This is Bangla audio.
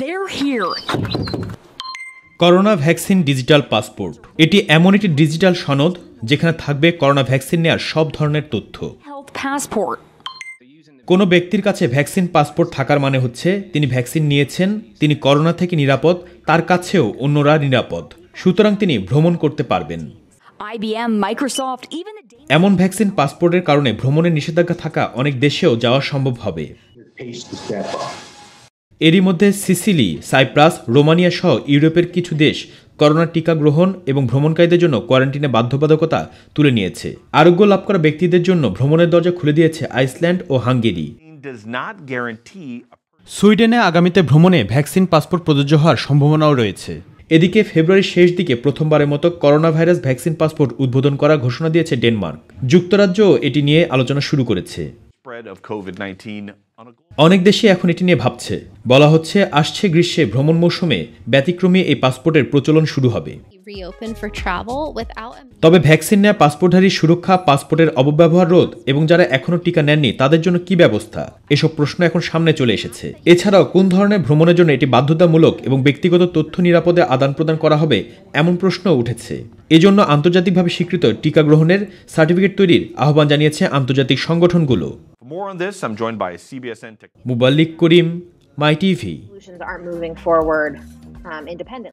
They're here. Corona vaccine digital passport এটি এমন একটি ডিজিটাল সনদ যেখানে থাকবে করোনা ভ্যাকসিন নেওয়ার সব ধরনের তথ্য কোন কোনো ব্যক্তির কাছে ভ্যাকসিন পাসপোর্ট থাকার মানে হচ্ছে তিনি ভ্যাকসিন নিয়েছেন তিনি করোনা থেকে নিরাপদ তার কাছেও অন্যরা নিরাপদ সুতরাং তিনি ভ্রমণ করতে পারবেন এমন ভ্যাকসিন পাসপোর্টের কারণে ভ্রমণের নিষেধাজ্ঞা থাকা অনেক দেশেও যাওয়া সম্ভব হবে এরই মধ্যে সিসিলি সাইপ্রাস রোমানিয়া সহ ইউরোপের কিছু দেশ করোনার টিকা গ্রহণ এবং ভ্রমণকারীদের জন্য কোয়ারেন্টিনে বাধ্যবাধকতা তুলে নিয়েছে আরোগ্য লাভ করা ব্যক্তিদের জন্য ভ্রমণের দরজা খুলে দিয়েছে আইসল্যান্ড ও হাঙ্গেরি সুইডেনে আগামীতে ভ্রমণে ভ্যাকসিন পাসপোর্ট প্রযোজ্য হওয়ার সম্ভাবনাও রয়েছে এদিকে ফেব্রুয়ারির শেষ দিকে প্রথমবারের মতো করোনা ভাইরাস ভ্যাকসিন পাসপোর্ট উদ্বোধন করার ঘোষণা দিয়েছে ডেনমার্ক যুক্তরাজ্য এটি নিয়ে আলোচনা শুরু করেছে অনেক দেশে এখন এটি নিয়ে ভাবছে বলা হচ্ছে আসছে গ্রীষ্মে ভ্রমণ মৌসুমে ব্যতিক্রমী এই পাসপোর্টের প্রচলন শুরু হবে তবে ভ্যাকসিন নেওয়া পাসপোর্টধারীর সুরক্ষা পাসপোর্টের অপব্যবহার রোধ এবং যারা এখনও টিকা নেননি তাদের জন্য কি ব্যবস্থা এসব প্রশ্ন এখন সামনে চলে এসেছে এছাড়াও কোন ধরনের ভ্রমণের জন্য এটি বাধ্যতামূলক এবং ব্যক্তিগত তথ্য নিরাপদে আদান প্রদান করা হবে এমন প্রশ্ন উঠেছে এজন্য আন্তর্জাতিকভাবে স্বীকৃত টিকা গ্রহণের সার্টিফিকেট তৈরির আহ্বান জানিয়েছে আন্তর্জাতিক সংগঠনগুলো মুবাল্লিক করিম My TV. Solutions aren't moving forward um, independently.